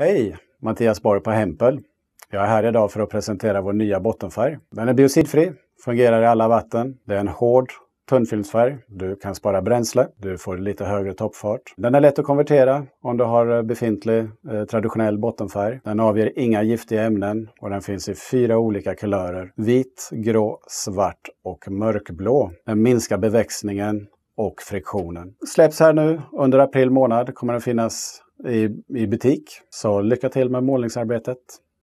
Hej! Mattias Borg på Hempel. Jag är här idag för att presentera vår nya bottenfärg. Den är biocidfri, fungerar i alla vatten. Det är en hård tunnfilmsfärg. Du kan spara bränsle, du får lite högre toppfart. Den är lätt att konvertera om du har eh, befintlig eh, traditionell bottenfärg. Den avger inga giftiga ämnen och den finns i fyra olika kulörer. Vit, grå, svart och mörkblå. Den minskar beväxningen och friktionen. Släpps här nu under april månad. Kommer den finnas i, i butik. Så lycka till med målningsarbetet.